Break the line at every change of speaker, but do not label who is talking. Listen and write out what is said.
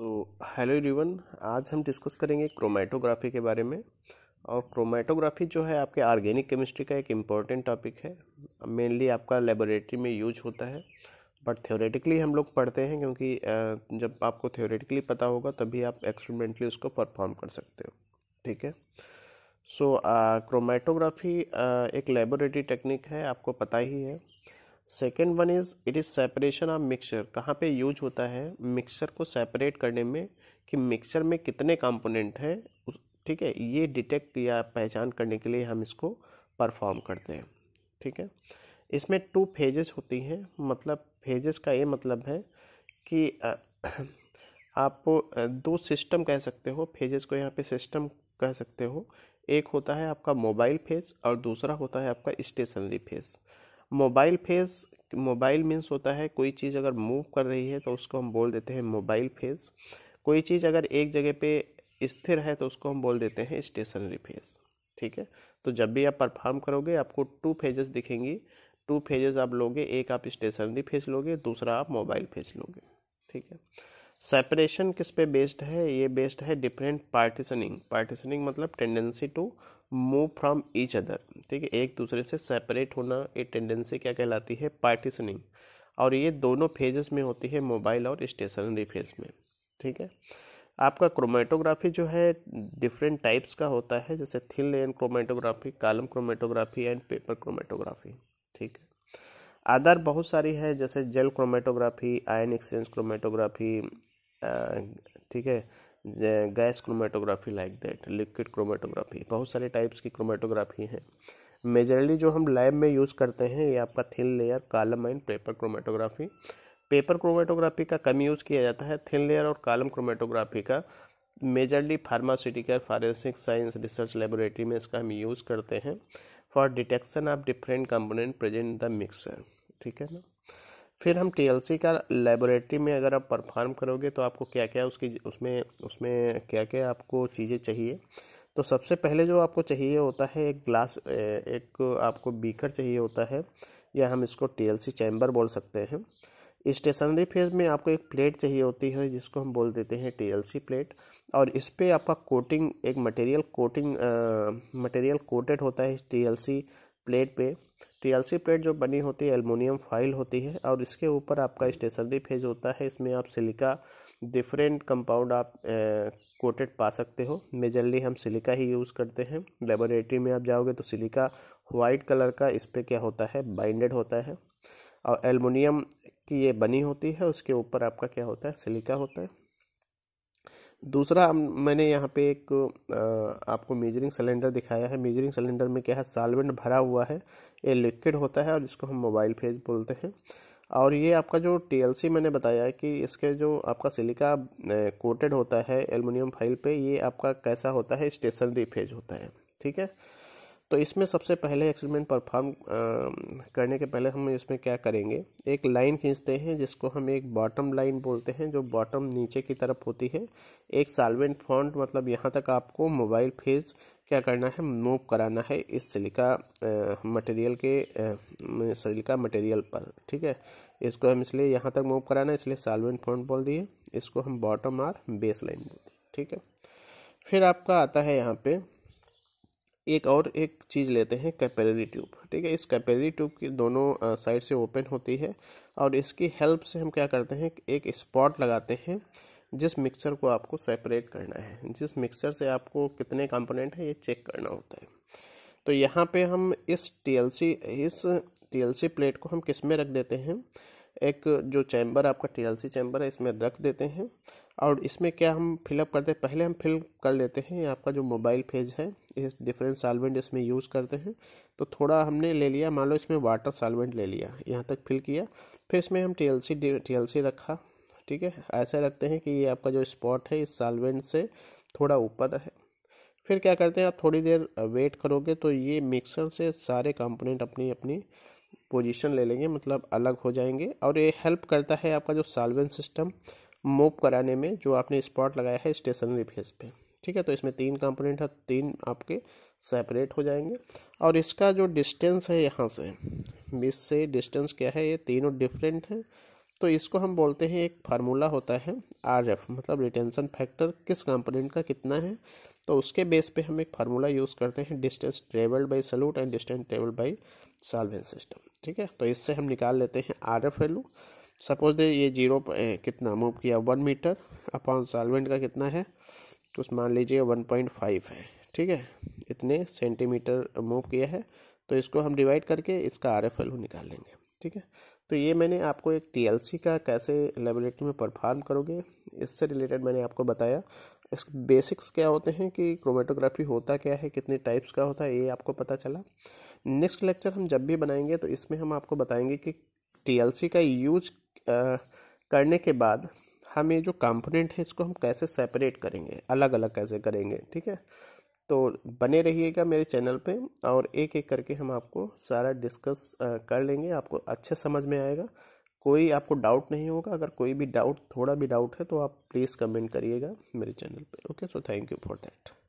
so hello everyone आज हम discuss करेंगे क्रोमेटोग्राफी के बारे में और क्रोमेटोग्राफी जो है आपके ऑर्गेनिक केमिस्ट्री का एक इम्पॉर्टेंट टॉपिक है मेनली आपका लेबोरेटरी में यूज होता है बट थ्योरेटिकली हम लोग पढ़ते हैं क्योंकि जब आपको थ्योरेटिकली पता होगा तभी आप एक्सपेरिमेंटली उसको परफॉर्म कर सकते हो ठीक है सो क्रोमेटोग्राफी एक लेबोरेटरी टेक्निक है आपको पता ही है second one is it is separation of mixture कहाँ पे यूज होता है मिक्सचर को सेपरेट करने में कि मिक्सचर में कितने कंपोनेंट हैं ठीक है ये डिटेक्ट या पहचान करने के लिए हम इसको परफॉर्म करते हैं ठीक है इसमें टू फेजेस होती हैं मतलब फेजेस का ये मतलब है कि आप दो सिस्टम कह सकते हो फेजेस को यहाँ पे सिस्टम कह सकते हो एक होता है आपका मोबाइल फेज और दूसरा होता है आपका stationary phase mobile phase mobile means होता है कोई चीज़ अगर मूव कर रही है तो उसको हम बोल देते हैं मोबाइल फेज कोई चीज़ अगर एक जगह पे स्थिर है तो उसको हम बोल देते हैं स्टेशनरी फेज ठीक है तो जब भी आप परफॉर्म करोगे आपको टू फेजेस दिखेंगी टू फेजेस आप लोगे एक आप स्टेशनरी फेज लोगे दूसरा आप मोबाइल फेज लोगे ठीक है सेपरेशन किस पे बेस्ड है ये बेस्ड है डिफरेंट पार्टीशनिंग पार्टीशनिंग मतलब tendency to move from each other ठीक है एक दूसरे से सेपरेट होना ये टेंडेंसी क्या कहलाती है पार्टीशनिंग और ये दोनों फेजेस में होती है मोबाइल और स्टेशनरी फेज में ठीक है आपका क्रोमेटोग्राफी जो है डिफरेंट टाइप्स का होता है जैसे thin layer chromatography column chromatography and paper chromatography ठीक है आधार बहुत सारी है जैसे gel chromatography ion exchange chromatography ठीक है gas chromatography like that liquid chromatography बहुत सारे टाइप्स की क्रोमेटोग्राफी हैं मेजरली जो हम लैब में यूज़ करते हैं ये आपका thin layer column and paper chromatography paper chromatography का कम यूज़ किया जाता है थिन लेयर और कालम क्रोमेटोग्राफी का majorly pharmaceutical forensic science research laboratory में इसका हम यूज़ करते हैं for detection of different component present the mixture ठीक है ना फिर हम टी का लेबोरेटरी में अगर आप परफॉर्म करोगे तो आपको क्या क्या उसकी उसमें उसमें क्या क्या आपको चीज़ें चाहिए तो सबसे पहले जो आपको चाहिए होता है एक ग्लास एक आपको बीकर चाहिए होता है या हम इसको टी चैम्बर बोल सकते हैं स्टेशनरी फेज में आपको एक प्लेट चाहिए होती है जिसको हम बोल देते हैं टी प्लेट और इस पर आपका कोटिंग एक मटेरियल कोटिंग मटेरियल कोटेड होता है टी प्लेट पे टीएलसी प्लेट जो बनी होती है एलमोनियम फाइल होती है और इसके ऊपर आपका स्टेशनरी फेज होता है इसमें आप सिलिका डिफरेंट कंपाउंड आप कोटेड पा सकते हो मेजरली हम सिलिका ही यूज़ करते हैं लेबोरेटरी में आप जाओगे तो सिलिका वाइट कलर का इस पर क्या होता है बाइंडेड होता है और एलमोनियम की ये बनी होती है उसके ऊपर आपका क्या होता है सिलिका होता है दूसरा मैंने यहाँ पे एक आपको मेजरिंग सिलेंडर दिखाया है मेजरिंग सिलेंडर में क्या है सालवेंट भरा हुआ है ये लिक्विड होता है और जिसको हम मोबाइल फेज बोलते हैं और ये आपका जो टी मैंने बताया है कि इसके जो आपका सिलिका कोटेड होता है एलमिनियम फाइल पे ये आपका कैसा होता है स्टेशनरी फेज होता है ठीक है तो इसमें सबसे पहले एक्सपेरिमेंट परफॉर्म करने के पहले हम इसमें क्या करेंगे एक लाइन खींचते हैं जिसको हम एक बॉटम लाइन बोलते हैं जो बॉटम नीचे की तरफ होती है एक सालवेंट फॉन्ट मतलब यहाँ तक आपको मोबाइल फेज क्या करना है मूव कराना है इस सिलिका मटेरियल के सिलिका मटेरियल पर ठीक है इसको हम इसलिए यहाँ तक मूव कराना है इसलिए सालवेंट फॉन्ट बोल दिए इसको हम बॉटम और बेस लाइन बोलते दिए ठीक है फिर आपका आता है यहाँ पर एक और एक चीज़ लेते हैं कैपेलरी ट्यूब ठीक है इस कैपेलरी ट्यूब की दोनों साइड से ओपन होती है और इसकी हेल्प से हम क्या करते हैं एक स्पॉट लगाते हैं जिस मिक्सर को आपको सेपरेट करना है जिस मिक्सर से आपको कितने कंपोनेंट है ये चेक करना होता है तो यहाँ पे हम इस टीएलसी इस टीएलसी प्लेट को हम किस में रख देते हैं एक जो चैम्बर आपका टी चैम्बर है इसमें रख देते हैं और इसमें क्या हम फिलअप करते हैं पहले हम फिल कर लेते हैं आपका जो मोबाइल फेज है इस डिफरेंट सालवेंट इसमें यूज़ करते हैं तो थोड़ा हमने ले लिया मान लो इसमें वाटर सालवेंट ले लिया यहाँ तक फिल किया फिर इसमें हम टीएलसी टीएलसी रखा ठीक है ऐसे रखते हैं कि ये आपका जो स्पॉट है इस सालवेंट से थोड़ा ऊपर है फिर क्या करते हैं आप थोड़ी देर वेट करोगे तो ये मिक्सर से सारे कंपोनेंट अपनी अपनी पोजीशन ले लेंगे मतलब अलग हो जाएंगे और ये हेल्प करता है आपका जो सालवन सिस्टम मूव कराने में जो आपने स्पॉट लगाया है स्टेशनरी फेस पे ठीक है तो इसमें तीन कंपोनेंट है तीन आपके सेपरेट हो जाएंगे और इसका जो डिस्टेंस है यहाँ से बीस से डिस्टेंस क्या है ये तीनों डिफरेंट हैं तो इसको हम बोलते हैं एक फार्मूला होता है आर एफ मतलब रिटेंशन फैक्टर किस कंपोनेंट का कितना है तो उसके बेस पे हम एक फार्मूला यूज़ करते हैं distance travelled by solute and distance travelled by solvent system ठीक है तो इससे हम निकाल लेते हैं आर एफ वैल्यू सपोज दे ये जीरो कितना मूव किया वन मीटर अपॉन सॉल्वेंट का कितना है तो मान लीजिए वन पॉइंट फाइव है ठीक है इतने सेंटीमीटर मूव किया है तो इसको हम डिवाइड करके इसका आर एफ वैल्यू निकाल लेंगे ठीक है तो ये मैंने आपको एक टी एल सी का कैसे लेबोरेटरी में परफॉर्म करोगे इससे रिलेटेड मैंने आपको बताया इसके बेसिक्स क्या होते हैं कि क्रोमेटोग्राफी होता क्या है कितने टाइप्स का होता है ये आपको पता चला नेक्स्ट लेक्चर हम जब भी बनाएंगे तो इसमें हम आपको बताएंगे कि टी का यूज करने के बाद हम ये जो कंपोनेंट है इसको हम कैसे सेपरेट करेंगे अलग अलग कैसे करेंगे ठीक है तो बने रहिएगा मेरे चैनल पे और एक एक करके हम आपको सारा डिस्कस कर लेंगे आपको अच्छे समझ में आएगा कोई आपको डाउट नहीं होगा अगर कोई भी डाउट थोड़ा भी डाउट है तो आप प्लीज़ कमेंट करिएगा मेरे चैनल पे okay so thank you for that